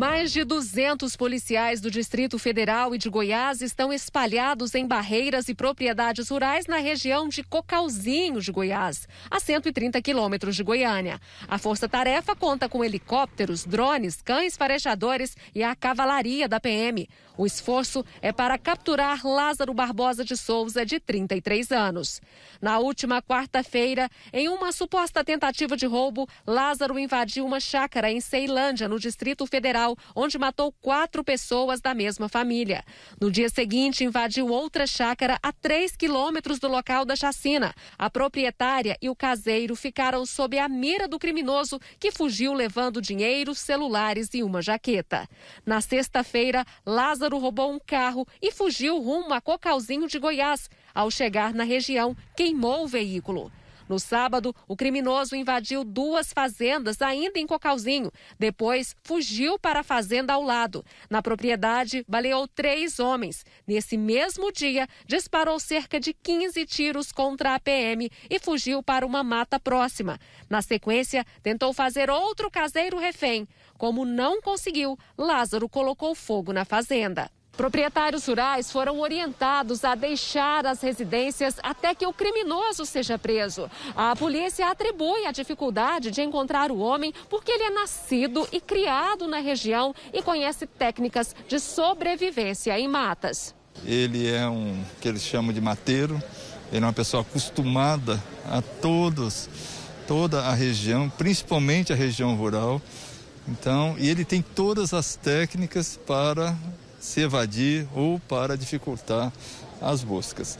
Mais de 200 policiais do Distrito Federal e de Goiás estão espalhados em barreiras e propriedades rurais na região de Cocalzinho de Goiás, a 130 quilômetros de Goiânia. A força-tarefa conta com helicópteros, drones, cães farejadores e a cavalaria da PM. O esforço é para capturar Lázaro Barbosa de Souza, de 33 anos. Na última quarta-feira, em uma suposta tentativa de roubo, Lázaro invadiu uma chácara em Ceilândia, no Distrito Federal Natal, onde matou quatro pessoas da mesma família. No dia seguinte, invadiu outra chácara a 3 quilômetros do local da chacina. A proprietária e o caseiro ficaram sob a mira do criminoso, que fugiu levando dinheiro, celulares e uma jaqueta. Na sexta-feira, Lázaro roubou um carro e fugiu rumo a Cocalzinho de Goiás. Ao chegar na região, queimou o veículo. No sábado, o criminoso invadiu duas fazendas ainda em Cocalzinho. Depois, fugiu para a fazenda ao lado. Na propriedade, baleou três homens. Nesse mesmo dia, disparou cerca de 15 tiros contra a PM e fugiu para uma mata próxima. Na sequência, tentou fazer outro caseiro refém. Como não conseguiu, Lázaro colocou fogo na fazenda. Proprietários rurais foram orientados a deixar as residências até que o criminoso seja preso. A polícia atribui a dificuldade de encontrar o homem porque ele é nascido e criado na região e conhece técnicas de sobrevivência em matas. Ele é um que eles chamam de mateiro, ele é uma pessoa acostumada a todos, toda a região, principalmente a região rural. Então, e ele tem todas as técnicas para se evadir ou para dificultar as buscas.